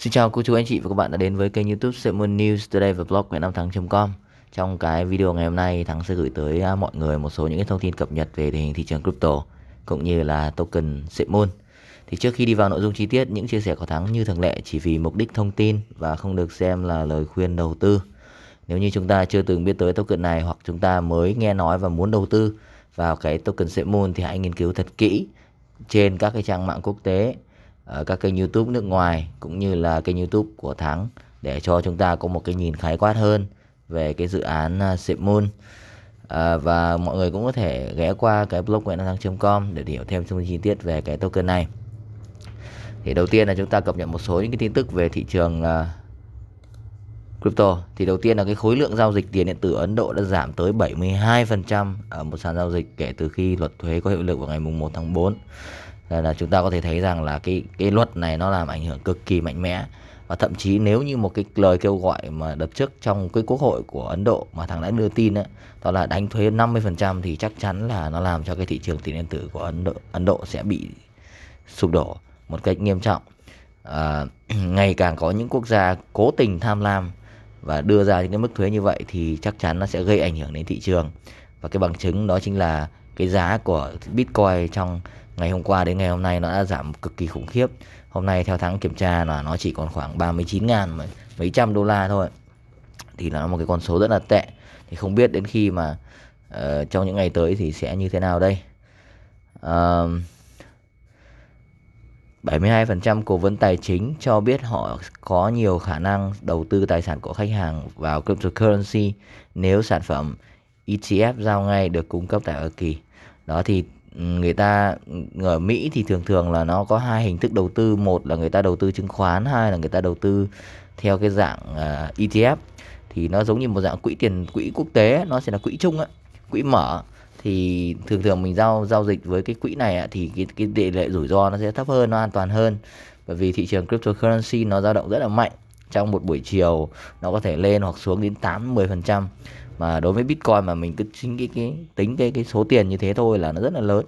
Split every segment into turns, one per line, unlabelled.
Xin chào cô chú anh chị và các bạn đã đến với kênh youtube Semun News Today và blog Nguyễn Nam Thắng.com Trong cái video ngày hôm nay Thắng sẽ gửi tới à, mọi người một số những thông tin cập nhật về tình hình thị trường crypto cũng như là token Semun Thì trước khi đi vào nội dung chi tiết những chia sẻ của Thắng như thường lệ chỉ vì mục đích thông tin và không được xem là lời khuyên đầu tư Nếu như chúng ta chưa từng biết tới token này hoặc chúng ta mới nghe nói và muốn đầu tư vào cái token Semun thì hãy nghiên cứu thật kỹ trên các cái trang mạng quốc tế Ờ, các kênh YouTube nước ngoài cũng như là kênh YouTube của Thắng để cho chúng ta có một cái nhìn khái quát hơn về cái dự án Sip Moon. À, ờ, và mọi người cũng có thể ghé qua cái blog của thắng.com để hiểu thêm thông tin chi tiết về cái token này. Thì đầu tiên là chúng ta cập nhật một số những cái tin tức về thị trường à, crypto. Thì đầu tiên là cái khối lượng giao dịch tiền điện tử Ấn Độ đã giảm tới 72% ở một sàn giao dịch kể từ khi luật thuế có hiệu lực vào ngày mùng 1 tháng 4 là, chúng ta có thể thấy rằng là cái cái luật này nó làm ảnh hưởng cực kỳ mạnh mẽ và thậm chí nếu như một cái lời kêu gọi mà đợt trước trong cái quốc hội của Ấn Độ mà thằng đã đưa tin ấy, đó là đánh thuế 50% thì chắc chắn là nó làm cho cái thị trường tiền điện tử của Ấn Độ Ấn Độ sẽ bị sụp đổ một cách nghiêm trọng. À, ngày càng có những quốc gia cố tình tham lam và đưa ra những cái mức thuế như vậy thì chắc chắn nó sẽ gây ảnh hưởng đến thị trường và cái bằng chứng đó chính là cái giá của Bitcoin trong ngày hôm qua đến ngày hôm nay nó đã giảm cực kỳ khủng khiếp. Hôm nay theo tháng kiểm tra là nó chỉ còn khoảng 39 ngàn mấy trăm đô la thôi. Thì là một cái con số rất là tệ. Thì không biết đến khi mà uh, trong những ngày tới thì sẽ như thế nào đây. Uh, 72% cố vấn tài chính cho biết họ có nhiều khả năng đầu tư tài sản của khách hàng vào cryptocurrency nếu sản phẩm ETF giao ngay được cung cấp tại Hoa Kỳ đó thì ừ, người ta ừ, ở Mỹ thì thường thường là nó có hai hình thức đầu tư một là người ta đầu tư chứng khoán hai là người ta đầu tư theo cái dạng uh, à, ETF thì nó giống như một dạng quỹ tiền quỹ quốc tế nó sẽ là quỹ chung á quỹ mở thì thường thường mình giao giao dịch với cái quỹ này á, thì cái cái tỷ lệ rủi ro nó sẽ thấp hơn nó an toàn hơn bởi vì thị trường cryptocurrency nó dao động rất là mạnh trong một buổi chiều nó có thể lên hoặc xuống đến 8 10% mà đối với bitcoin mà mình cứ chính cái, cái tính cái cái số tiền như thế thôi là nó rất là lớn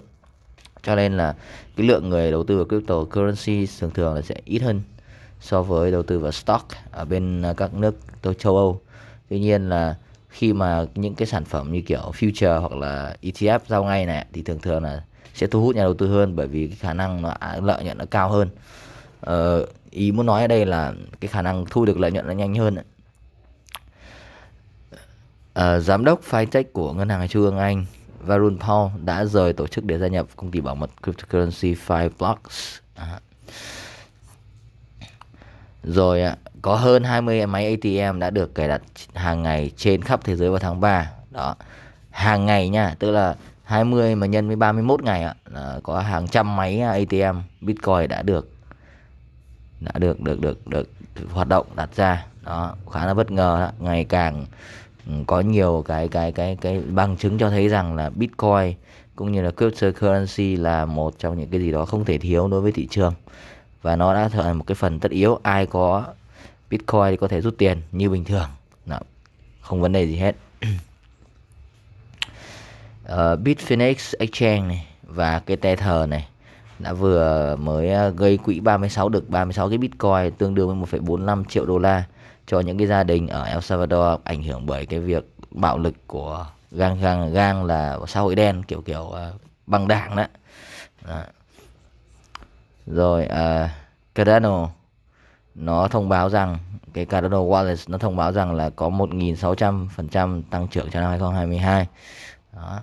cho nên là cái lượng người đầu tư vào cryptocurrency thường thường là sẽ ít hơn so với đầu tư vào stock ở bên à, các nước châu Âu tuy nhiên là khi mà những cái sản phẩm như kiểu future hoặc là ETF giao ngay này thì thường thường là sẽ thu hút nhà đầu tư hơn bởi vì cái khả năng nó à, lợi nhuận nó cao hơn ờ, ý muốn nói ở đây là cái khả năng thu được lợi nhuận nó nhanh hơn Ờ, giám đốc fintech của ngân hàng trung ương Anh Varun Paul đã rời tổ chức để gia nhập công ty bảo mật cryptocurrency Fireblocks. À. Rồi có hơn 20 máy ATM đã được cài đặt hàng ngày trên khắp thế giới vào tháng 3. Đó. Hàng ngày nha, tức là 20 mà nhân với 31 ngày ạ, là ờ, có hàng trăm máy à, ATM Bitcoin đã được đã được được được được, được hoạt động đặt ra. Đó, khá là bất ngờ đó. ngày càng Ừ, có nhiều cái cái cái cái bằng chứng cho thấy rằng là Bitcoin cũng như là cryptocurrency là một trong những cái gì đó không thể thiếu đối với thị trường và nó đã trở thành một cái phần tất yếu ai có Bitcoin thì có thể rút tiền như bình thường Đó. không vấn đề gì hết uh, Bitfinex Exchange này và cái Tether này đã vừa mới ờ, gây quỹ 36 được 36 cái Bitcoin tương đương với 1,45 triệu đô la cho những cái gia đình ở El Salvador ảnh hưởng bởi cái việc bạo lực của gang gang gang là xã hội đen kiểu kiểu uh, băng đảng đó. đó. Rồi uh, Cardano nó thông báo rằng cái Cardano Wallet nó thông báo rằng là có 1.600% tăng trưởng trong năm 2022. Đó.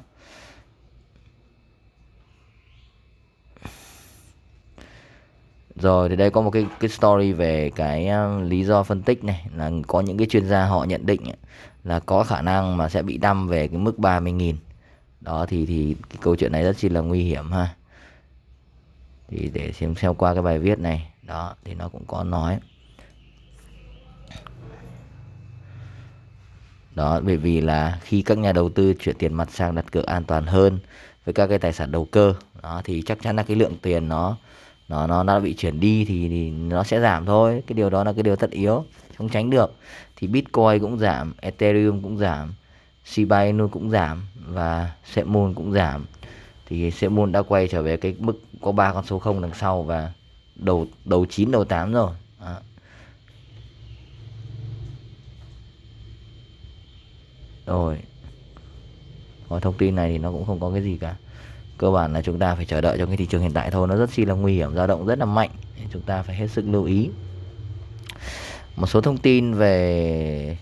Rồi thì đây có một cái cái story về cái à, lý do phân tích này là có những cái chuyên gia họ nhận định là có khả năng mà sẽ bị đâm về cái mức 30.000. Đó thì thì cái câu chuyện này rất chi là nguy hiểm ha. Thì để xem xem qua cái bài viết này, đó thì nó cũng có nói. Đó bởi vì là khi các nhà đầu tư chuyển tiền mặt sang đặt cược an toàn hơn với các cái tài sản đầu cơ, đó thì chắc chắn là cái lượng tiền nó nó nó nó bị chuyển đi thì, thì nó sẽ giảm thôi cái điều đó là cái điều tất yếu không tránh được thì bitcoin cũng giảm ethereum cũng giảm shiba inu cũng giảm và semoon cũng giảm thì semoon đã quay trở về cái mức có ba con số không đằng sau và đầu đầu chín đầu 8 rồi à. rồi có thông tin này thì nó cũng không có cái gì cả cơ bản là chúng ta phải chờ đợi trong cái thị trường hiện tại thôi nó rất chi là nguy hiểm dao động rất là mạnh chúng ta phải hết sức lưu ý một số thông tin về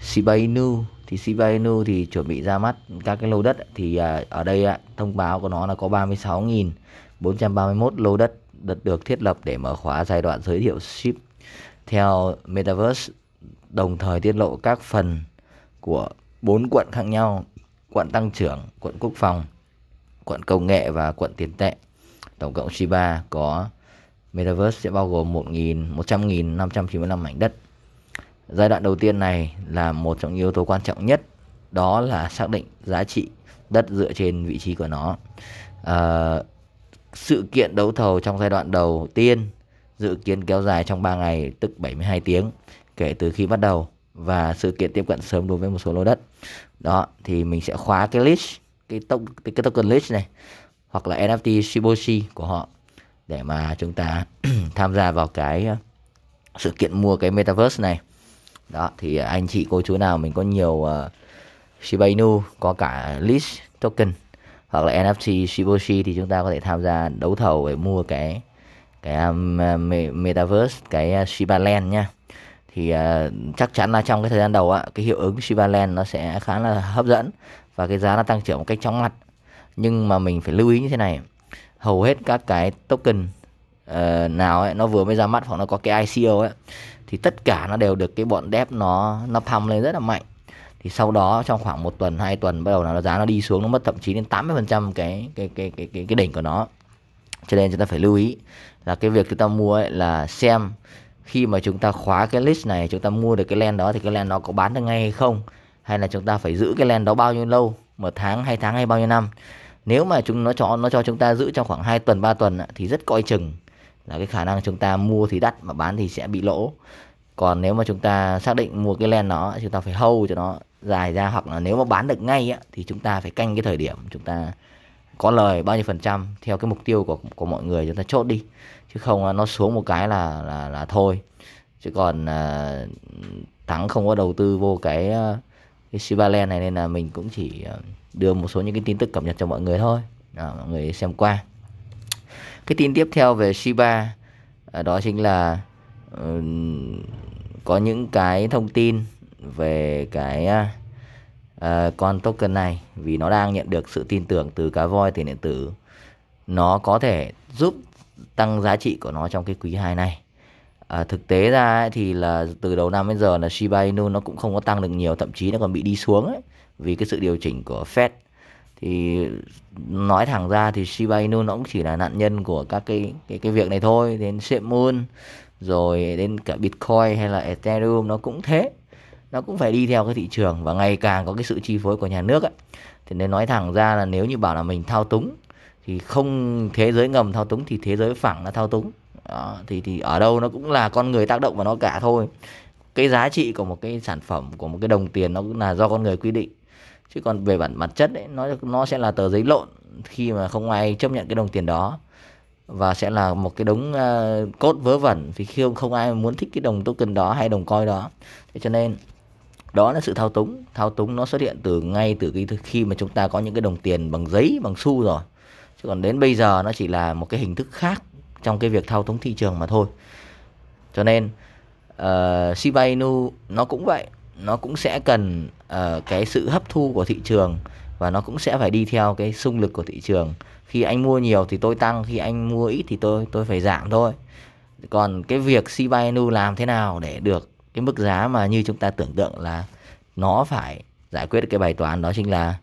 Shiba Inu thì Shiba Inu thì chuẩn bị ra mắt các cái lô đất thì à, ở đây thông báo của nó là có 36.431 lô đất được thiết lập để mở khóa giai đoạn giới thiệu ship theo Metaverse đồng thời tiết lộ các phần của bốn quận khác nhau quận tăng trưởng quận quốc phòng quận công nghệ và quận tiền tệ. Tổng cộng Shiba có Metaverse sẽ bao gồm 1 100.595 mảnh đất. Giai đoạn đầu tiên này là một trong những yếu tố quan trọng nhất, đó là xác định giá trị đất dựa trên vị trí của nó. À, sự kiện đấu thầu trong giai đoạn đầu tiên dự kiến kéo dài trong 3 ngày tức 72 tiếng kể từ khi bắt đầu và sự kiện tiếp cận sớm đối với một số lô đất. Đó thì mình sẽ khóa cái list cái tông cái token list này hoặc là NFT Shiboshi của họ để mà chúng ta tham gia vào cái ờ, sự kiện mua cái metaverse này đó thì anh chị cô chú nào mình có nhiều uh, Shiba Inu có cả list token hoặc là NFT Shiboshi thì chúng ta có thể tham gia đấu thầu để mua cái cái um, ờ, metaverse cái Shiba Land nha thì uh, chắc chắn là trong cái thời gian đầu á cái hiệu ứng Shiba Land nó sẽ khá là hấp dẫn và cái giá nó tăng trưởng một cách chóng mặt nhưng mà mình phải lưu ý như thế này hầu hết các cái token uh, nào ấy nó vừa mới ra mắt hoặc nó có cái ICO ấy thì tất cả nó đều được cái bọn dev nó nó pump lên rất là mạnh thì sau đó trong khoảng một tuần hai tuần bắt đầu là giá nó đi xuống nó mất thậm chí đến 80% cái cái cái cái cái cái đỉnh của nó cho nên chúng ta phải lưu ý là cái việc chúng ta mua ấy là xem khi mà chúng ta khóa cái list này chúng ta mua được cái len đó thì cái len nó có bán được ngay hay không hay là chúng ta phải giữ cái len đó bao nhiêu lâu một tháng hai tháng hay bao nhiêu năm nếu mà chúng nó cho nó cho chúng ta giữ trong khoảng 2 tuần 3 tuần thì rất coi chừng là cái khả năng chúng ta mua thì đắt mà bán thì sẽ bị lỗ còn nếu mà chúng ta xác định mua cái len nó chúng ta phải hâu cho nó dài ra hoặc là nếu mà bán được ngay á, thì chúng ta phải canh cái thời điểm chúng ta có lời bao nhiêu phần trăm theo cái mục tiêu của của mọi người chúng ta chốt đi chứ không nó xuống một cái là là là thôi chứ còn à, thắng không có đầu tư vô cái à, cái Land này nên là mình cũng chỉ ờ, đưa một số những cái tin tức cập nhật cho mọi người thôi à, mọi người xem qua cái tin tiếp theo về Shiba ờ, đó chính là ờ, có những cái thông tin về cái uh, con token này vì nó đang nhận được sự tin tưởng từ cá voi tiền điện tử nó có thể giúp tăng giá trị của nó trong cái quý 2 này À, thực tế ra ấy, thì là từ đầu năm đến giờ là Shiba Inu nó cũng không có tăng được nhiều thậm chí nó còn bị đi xuống ấy, vì cái sự điều chỉnh của Fed thì nói thẳng ra thì Shiba Inu nó cũng chỉ là nạn nhân của các cái cái cái việc này thôi đến Moon rồi đến cả Bitcoin hay là Ethereum nó cũng thế nó cũng phải đi theo cái thị trường và ngày càng có cái sự chi phối của nhà nước ấy. thì nên nói thẳng ra là nếu như bảo là mình thao túng thì không thế giới ngầm thao túng thì thế giới phẳng là thao túng đó, thì thì ở đâu nó cũng là con người tác động vào nó cả thôi cái giá trị của một cái sản phẩm của một cái đồng tiền nó cũng là do con người quy định chứ còn về bản mặt chất ấy, nó nó sẽ là tờ giấy lộn khi mà không ai chấp nhận cái đồng tiền đó và sẽ là một cái đống uh, ờ, cốt vớ vẩn vì khi không, không ai muốn thích cái đồng token đó hay đồng coin đó thế cho nên đó là sự thao túng thao túng nó xuất hiện từ ngay từ cái khi mà chúng ta có những cái đồng tiền bằng giấy bằng xu rồi chứ còn đến bây giờ nó chỉ là một cái hình thức khác trong cái việc thao túng thị trường mà thôi cho nên uh, Shiba Inu nó cũng vậy nó cũng sẽ cần uh, cái sự hấp thu của thị trường và nó cũng sẽ phải đi theo cái xung lực của thị trường khi anh mua nhiều thì tôi tăng khi anh mua ít thì tôi tôi phải giảm thôi còn cái việc Shiba Inu làm thế nào để được cái mức giá mà như chúng ta tưởng tượng là nó phải giải quyết cái bài toán đó chính là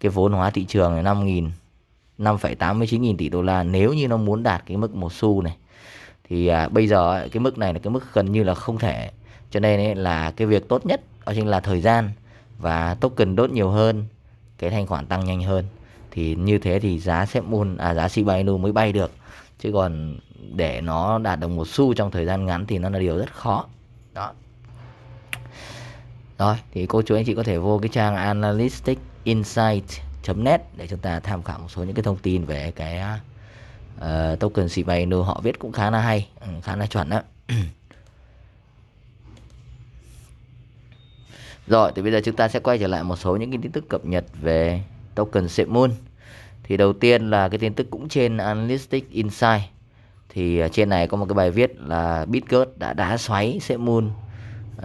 cái vốn hóa thị trường là 5.000 5,89 nghìn tỷ đô la nếu như nó muốn đạt cái mức một xu này thì à, bây giờ cái mức này là cái mức gần như là không thể cho nên ấy, là cái việc tốt nhất đó chính là thời gian và token đốt nhiều hơn cái thanh khoản tăng nhanh hơn thì như thế thì giá Sepmoon à giá Shibainu mới bay được chứ còn để nó đạt được một xu trong thời gian ngắn thì nó là điều rất khó đó rồi thì cô chú anh chị có thể vô cái trang analytic insight net để chúng ta tham khảo một số những cái thông tin về cái uh, token Shiba họ viết cũng khá là hay ừ, khá là chuẩn đó Rồi thì bây giờ chúng ta sẽ quay trở lại một số những cái tin tức cập nhật về token Semoon. Thì đầu tiên là cái tin tức cũng trên Analytics Insight. Thì ờ, trên này có một cái bài viết là Bitcoin đã đá xoáy Semoon. À,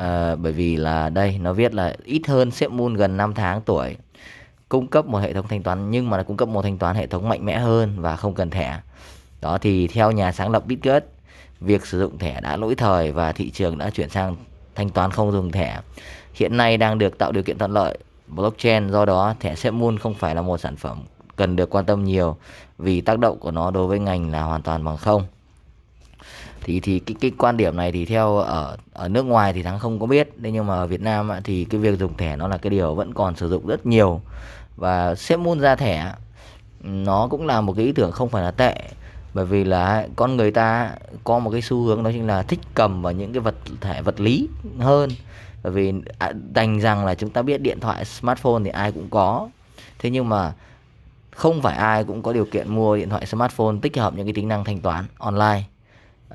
ờ, bởi vì là đây nó viết là ít hơn Semoon gần 5 tháng tuổi cung cấp một hệ thống thanh toán nhưng mà là cung cấp một thanh toán hệ thống mạnh mẽ hơn và không cần thẻ. Đó thì theo nhà sáng lập Bitget, việc sử dụng thẻ đã lỗi thời và thị trường đã chuyển sang thanh toán không dùng thẻ. Hiện nay đang được tạo điều kiện thuận lợi blockchain do đó thẻ Semun không phải là một sản phẩm cần được quan tâm nhiều vì tác động của nó đối với ngành là hoàn toàn bằng không thì thì cái cái quan điểm này thì theo ở ở nước ngoài thì thắng không có biết nhưng mà ở Việt Nam thì cái việc dùng thẻ nó là cái điều vẫn còn sử dụng rất nhiều và xếp môn ra thẻ nó cũng là một cái ý tưởng không phải là tệ bởi vì là con người ta có một cái xu hướng đó chính là thích cầm vào những cái vật thể vật lý hơn bởi vì à, đành rằng là chúng ta biết điện thoại smartphone thì ai cũng có thế nhưng mà không phải ai cũng có điều kiện mua điện thoại smartphone tích hợp những cái tính năng thanh toán online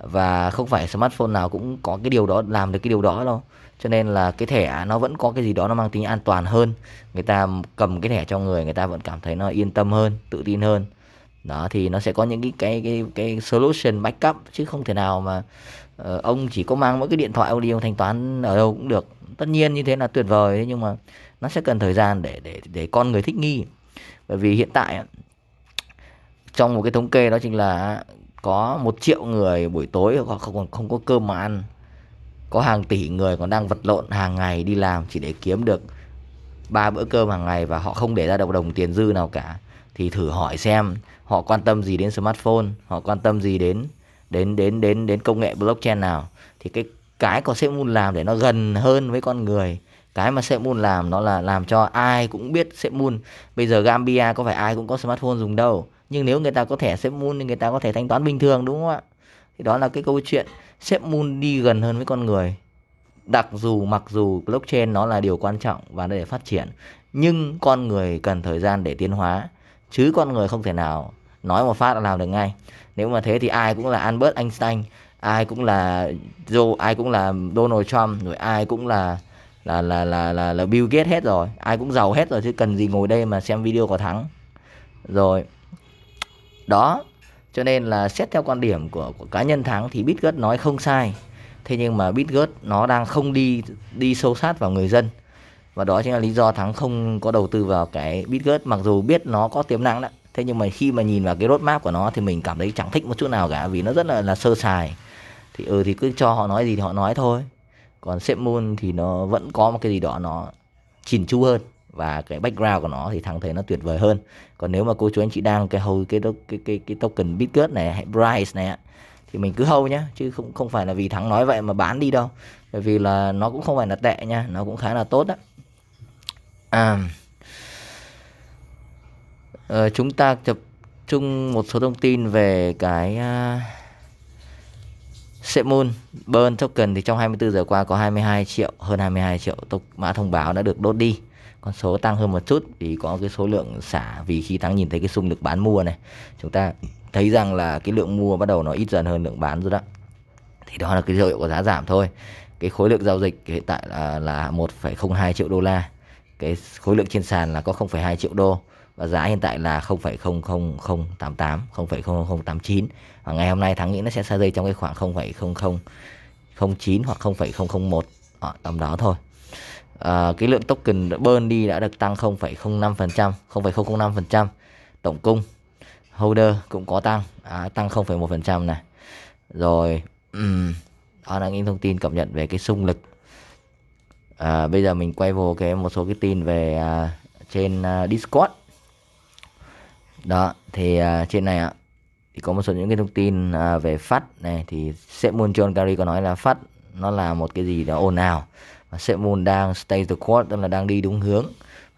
và không phải smartphone nào cũng có cái điều đó làm được cái điều đó đâu cho nên là cái thẻ nó vẫn có cái gì đó nó mang tính an toàn hơn người ta cầm cái thẻ cho người người ta vẫn cảm thấy nó yên tâm hơn tự tin hơn đó thì nó sẽ có những cái cái cái cái solution backup chứ không thể nào mà uh, ông chỉ có mang mỗi cái điện thoại ông đi ông thanh toán ở đâu cũng được tất nhiên như thế là tuyệt vời đấy, nhưng mà nó sẽ cần thời gian để để để con người thích nghi bởi vì hiện tại trong một cái thống kê đó chính là có một triệu người buổi tối họ không còn không có cơm mà ăn có hàng tỷ người còn đang vật lộn hàng ngày đi làm chỉ để kiếm được ba bữa cơm hàng ngày và họ không để ra đồng đồng tiền dư nào cả thì thử hỏi xem họ quan tâm gì đến smartphone họ quan tâm gì đến đến đến đến đến công nghệ blockchain nào thì cái cái có sẽ muốn làm để nó gần hơn với con người cái mà sẽ muốn làm nó là làm cho ai cũng biết sẽ muốn bây giờ Gambia có phải ai cũng có smartphone dùng đâu nhưng nếu người ta có thẻ sẽ muốn thì người ta có thể thanh toán bình thường đúng không ạ thì đó là cái câu chuyện xếp moon đi gần hơn với con người đặc dù mặc dù blockchain nó là điều quan trọng và để phát triển nhưng con người cần thời gian để tiến hóa chứ con người không thể nào nói một phát là làm được ngay nếu mà thế thì ai cũng là Albert Einstein ai cũng là Joe ai cũng là Donald Trump rồi ai cũng là là là là là, là Bill Gates hết rồi ai cũng giàu hết rồi chứ cần gì ngồi đây mà xem video có thắng rồi đó cho nên là xét theo quan điểm của, của cá nhân thắng thì bitgert nói không sai thế nhưng mà bitgert nó đang không đi đi sâu sát vào người dân và đó chính là lý do thắng không có đầu tư vào cái bitgert mặc dù biết nó có tiềm năng đấy thế nhưng mà khi mà nhìn vào cái roadmap của nó thì mình cảm thấy chẳng thích một chút nào cả vì nó rất là là sơ sài thì ừ thì cứ cho họ nói gì thì họ nói thôi còn Sepmoon thì nó vẫn có một cái gì đó nó chỉn chu hơn và cái background của nó thì thằng thấy nó tuyệt vời hơn còn nếu mà cô chú anh chị đang cái hầu cái cái cái cái token bitcut này hay price này thì mình cứ hầu nhá chứ không không phải là vì thắng nói vậy mà bán đi đâu bởi vì là nó cũng không phải là tệ nha nó cũng khá là tốt đó à, ờ, chúng ta tập trung một số thông tin về cái uh, à, Semun burn token thì trong 24 giờ qua có 22 triệu hơn 22 triệu tục mã thông báo đã được đốt đi con số tăng hơn một chút vì có cái số lượng xả vì khi thắng nhìn thấy cái xung lực bán mua này chúng ta thấy rằng là cái lượng mua bắt đầu nó ít dần hơn lượng bán rồi đó thì đó là cái dấu hiệu của giá giảm thôi cái khối lượng giao dịch hiện tại là là 1,02 triệu đô la cái khối lượng trên sàn là có 0,2 triệu đô và giá hiện tại là 0,00088 0,00089 và ngày hôm nay thắng nghĩ nó sẽ xa dây trong cái khoảng 0,0009 hoặc 0,001 ở tầm đó thôi uh, cái lượng token burn đi đã được tăng 0,05% 0,005% tổng cung holder cũng có tăng à, tăng 0,1% này rồi um, đó là những thông tin cập nhật về cái xung lực à, bây giờ mình quay vô cái một số cái tin về à, trên à, Discord đó thì à, trên này ạ thì có một số những cái thông tin à, về phát này thì sẽ sếp john Gary có nói là phát nó là một cái gì đó ồn ào và Semun đang stay the course tức là đang đi đúng hướng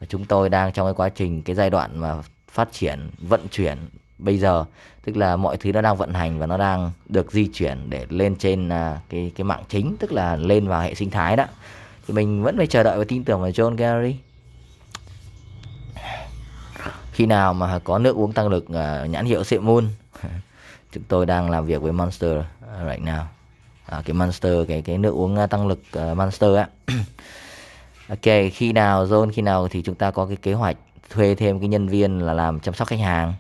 và chúng tôi đang trong cái quá trình cái giai đoạn mà phát triển vận chuyển bây giờ tức là mọi thứ nó đang vận hành và nó đang được di chuyển để lên trên à, cái cái mạng chính tức là lên vào hệ sinh thái đó thì mình vẫn phải chờ đợi và tin tưởng vào John Gary khi nào mà có nước uống tăng lực à, nhãn hiệu Semun chúng tôi đang làm việc với Monster right now à, cái monster cái cái nước uống à, tăng lực uh, monster á ok khi nào zone khi nào thì chúng ta có cái kế hoạch thuê thêm cái nhân viên là làm chăm sóc khách hàng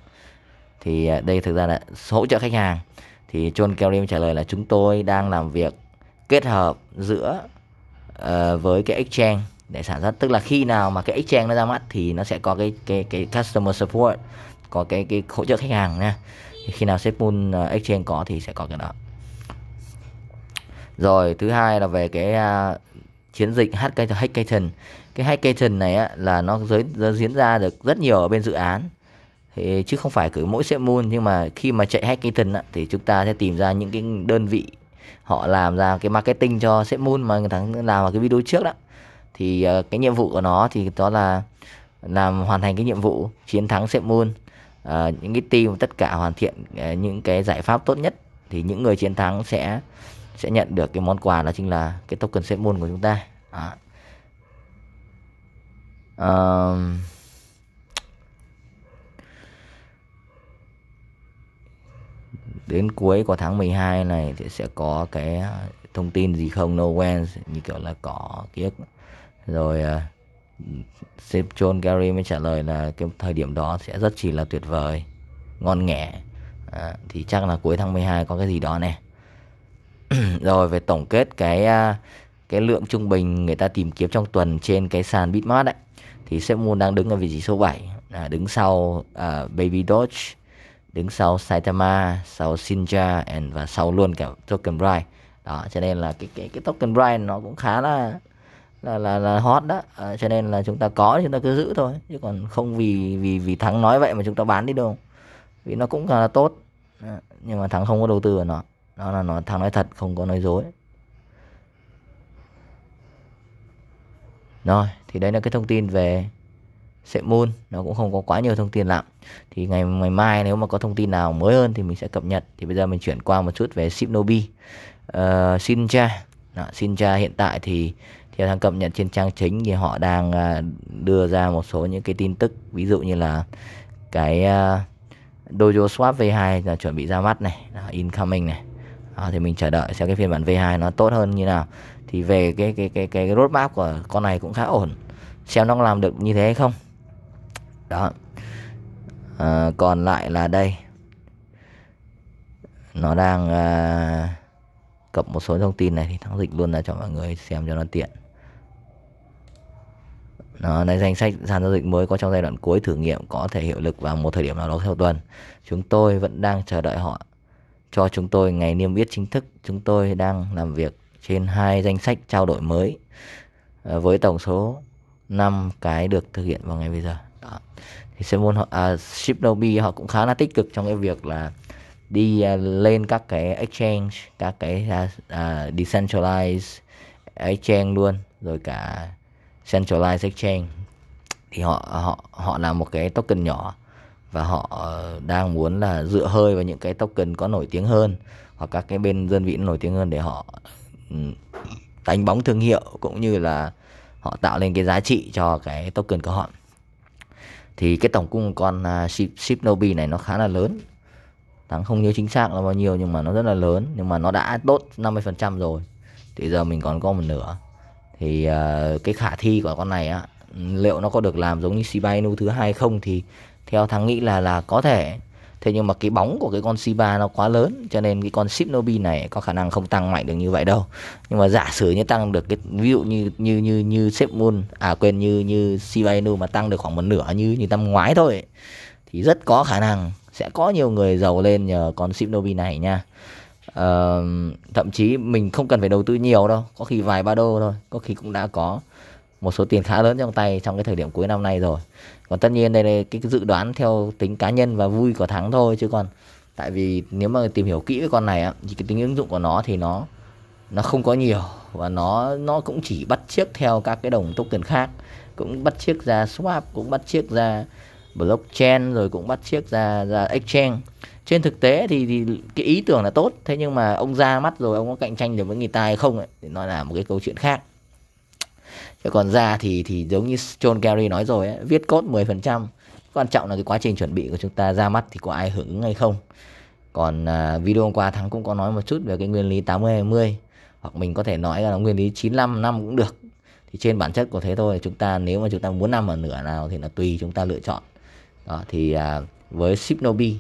thì à, đây thực ra là hỗ trợ khách hàng thì John Kelly trả lời là chúng tôi đang làm việc kết hợp giữa uh, với cái exchange để sản xuất tức là khi nào mà cái exchange nó ra mắt thì nó sẽ có cái cái cái customer support có cái cái hỗ trợ khách hàng nha khi nào Sepul ờ, exchange có thì sẽ có cái đó rồi thứ hai là về cái uh, chiến dịch hackathon cái hackathon này á, là nó giới, nó diễn ra được rất nhiều ở bên dự án thì chứ không phải cứ mỗi moon nhưng mà khi mà chạy hackathon á, thì chúng ta sẽ tìm ra những cái đơn vị họ làm ra cái marketing cho moon mà người ta làm ở cái video trước đó thì uh, cái nhiệm vụ của nó thì đó là làm hoàn thành cái nhiệm vụ chiến thắng moon uh, những cái team tất cả hoàn thiện uh, những cái giải pháp tốt nhất thì những người chiến thắng sẽ sẽ nhận được cái món quà đó chính là cái token set môn của chúng ta đó. Uh, đến cuối của tháng 12 này thì sẽ có cái thông tin gì không no when như kiểu là có kiếc rồi uh, sếp John Gary mới trả lời là cái thời điểm đó sẽ rất chỉ là tuyệt vời ngon nghẻ à, thì chắc là cuối tháng 12 có cái gì đó này rồi về tổng kết cái à, cái lượng trung bình người ta tìm kiếm trong tuần trên cái sàn Bitmart ấy thì Sepmoon đang đứng ở vị trí số 7 à, đứng sau uh, Baby Doge đứng sau Saitama sau Sinja and và sau luôn cả token Bright đó cho nên là cái cái cái token Bright nó cũng khá là là là, là hot đó à, cho nên là chúng ta có chúng ta cứ giữ thôi chứ còn không vì vì vì thắng nói vậy mà chúng ta bán đi đâu vì nó cũng khá là tốt à, nhưng mà thắng không có đầu tư vào nó đó là nói thằng nói thật không có nói dối rồi thì đấy là cái thông tin về sệ môn nó cũng không có quá nhiều thông tin lắm thì ngày ngày mai nếu mà có thông tin nào mới hơn thì mình sẽ cập nhật thì bây giờ mình chuyển qua một chút về Shinobi uh, Shinja đó, Shinja hiện tại thì theo thằng cập nhật trên trang chính thì họ đang à, đưa ra một số những cái tin tức ví dụ như là cái uh, Dojo Swap V2 là chuẩn bị ra mắt này, đó, incoming này à, thì mình chờ đợi xem cái phiên bản V2 nó tốt hơn như nào thì về cái cái cái cái, cái roadmap của con này cũng khá ổn xem nó làm được như thế hay không đó à, còn lại là đây nó đang à, cộng một số thông tin này thì nó dịch luôn ra cho mọi người xem cho nó tiện nó này danh sách sàn giao dịch mới có trong giai đoạn cuối thử nghiệm có thể hiệu lực vào một thời điểm nào đó theo tuần. Chúng tôi vẫn đang chờ đợi họ cho chúng tôi ngày niêm yết chính thức. Chúng tôi đang làm việc trên hai danh sách trao đổi mới à, với tổng số 5 cái được thực hiện vào ngày bây giờ. Đó. Thì muốn họ à, Shipnobi họ cũng khá là tích cực trong cái việc là đi à, lên các cái exchange, các cái à, à, decentralized exchange luôn, rồi cả centralized exchange thì họ họ họ là một cái token nhỏ và họ đang muốn là dựa hơi vào những cái token có nổi tiếng hơn hoặc các cái bên đơn vị nổi tiếng hơn để họ ừ, đánh bóng thương hiệu cũng như là họ tạo lên cái giá trị cho cái token của họ thì cái tổng cung con à, ship, nobi này nó khá là lớn Thắng không nhớ chính xác là bao nhiêu nhưng mà nó rất là lớn nhưng mà nó đã đốt 50% rồi thì giờ mình còn có một nửa thì uh, cái khả thi của con này á liệu nó có được làm giống như Shiba Inu thứ hai không thì theo thằng nghĩ là là có thể thế nhưng mà cái bóng của cái con Shiba nó quá lớn cho nên cái con Shinobi này có khả năng không tăng mạnh được như vậy đâu nhưng mà giả sử như tăng được cái ví dụ như như như như xếp Moon à quên như như Shiba Inu mà tăng được khoảng một nửa như như năm ngoái thôi thì rất có khả năng sẽ có nhiều người giàu lên nhờ con Shinobi này nha Uh, thậm chí mình không cần phải đầu tư nhiều đâu có khi vài ba đô thôi có khi cũng đã có một số tiền khá lớn trong tay trong cái thời điểm cuối năm nay rồi còn tất nhiên đây là cái dự đoán theo tính cá nhân và vui của thắng thôi chứ còn tại vì nếu mà tìm hiểu kỹ với con này á thì cái tính ứng dụng của nó thì nó nó không có nhiều và nó nó cũng chỉ bắt chiếc theo các cái đồng token khác cũng bắt chiếc ra swap cũng bắt chiếc ra blockchain rồi cũng bắt chiếc ra ra exchange trên thực tế thì, thì cái ý tưởng là tốt thế nhưng mà ông ra mắt rồi ông có cạnh tranh được với người ta hay không ấy, thì nó là một cái câu chuyện khác chứ còn ra thì thì giống như John Gary nói rồi ấy, viết cốt 10% quan trọng là cái quá trình chuẩn bị của chúng ta ra mắt thì có ai hưởng ứng hay không còn à, video hôm qua thắng cũng có nói một chút về cái nguyên lý 80 20 hoặc mình có thể nói là nguyên lý 95 năm cũng được thì trên bản chất của thế thôi chúng ta nếu mà chúng ta muốn nằm ở nửa nào thì là tùy chúng ta lựa chọn đó thì à, với Shipnobi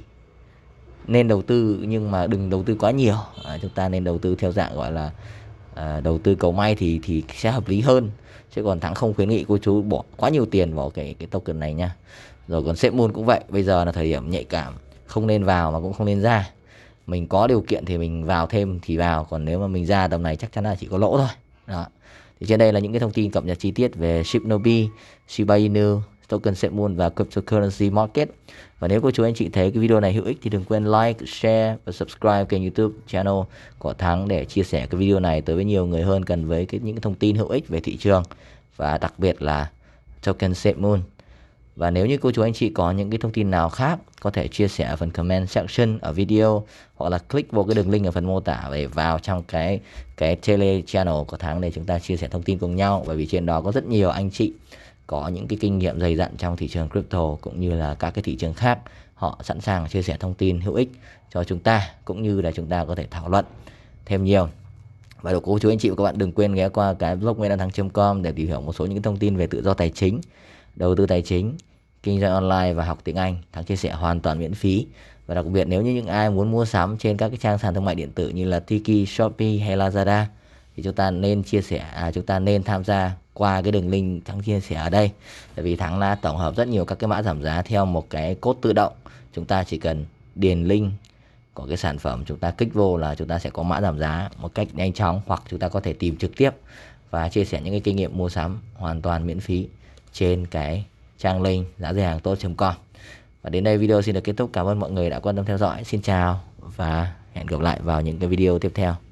nên đầu tư nhưng mà đừng đầu tư quá nhiều à, chúng ta nên đầu tư theo dạng gọi là À, đầu tư cầu may thì thì sẽ hợp lý hơn chứ còn thắng không khuyến nghị cô chú bỏ quá nhiều tiền vào cái cái token này nha rồi còn xếp môn cũng vậy bây giờ là thời điểm nhạy cảm không nên vào mà cũng không nên ra mình có điều kiện thì mình vào thêm thì vào còn nếu mà mình ra tầm này chắc chắn là chỉ có lỗ thôi đó thì trên đây là những cái thông tin cập nhật chi tiết về Shipnobi, Shiba Inu token SETMOON và cryptocurrency market. Và nếu cô chú anh chị thấy cái video này hữu ích thì đừng quên like, share và subscribe kênh YouTube channel của Thắng để chia sẻ cái video này tới với nhiều người hơn cần với cái, những thông tin hữu ích về thị trường và đặc biệt là token SETMOON. Và nếu như cô chú anh chị có những cái thông tin nào khác có thể chia sẻ ở phần comment section ở video hoặc là click vào cái đường link ở phần mô tả để vào trong cái cái tele channel của tháng để chúng ta chia sẻ thông tin cùng nhau bởi vì trên đó có rất nhiều anh chị có những cái kinh nghiệm dày dặn trong thị trường crypto cũng như là các cái thị trường khác họ sẵn sàng chia sẻ thông tin hữu ích cho chúng ta cũng như là chúng ta có thể thảo luận thêm nhiều và đồ cô chú anh chị và các bạn đừng quên ghé qua cái blog nguyễn thắng com để tìm hiểu một số những thông tin về tự do tài chính đầu tư tài chính kinh doanh online và học tiếng Anh thắng chia sẻ hoàn toàn miễn phí và đặc biệt nếu như những ai muốn mua sắm trên các cái trang sàn thương mại điện tử như là Tiki, Shopee hay Lazada thì chúng ta nên chia sẻ à, chúng ta nên tham gia qua cái đường link thắng chia sẻ ở đây tại vì thắng đã tổng hợp rất nhiều các cái mã giảm giá theo một cái cốt tự động chúng ta chỉ cần điền link của cái sản phẩm chúng ta kích vô là chúng ta sẽ có mã giảm giá một cách nhanh chóng hoặc chúng ta có thể tìm trực tiếp và chia sẻ những cái kinh nghiệm mua sắm hoàn toàn miễn phí trên cái trang link giá rẻ hàng tốt.com và đến đây video xin được kết thúc cảm ơn mọi người đã quan tâm theo dõi xin chào và hẹn gặp lại vào những cái video tiếp theo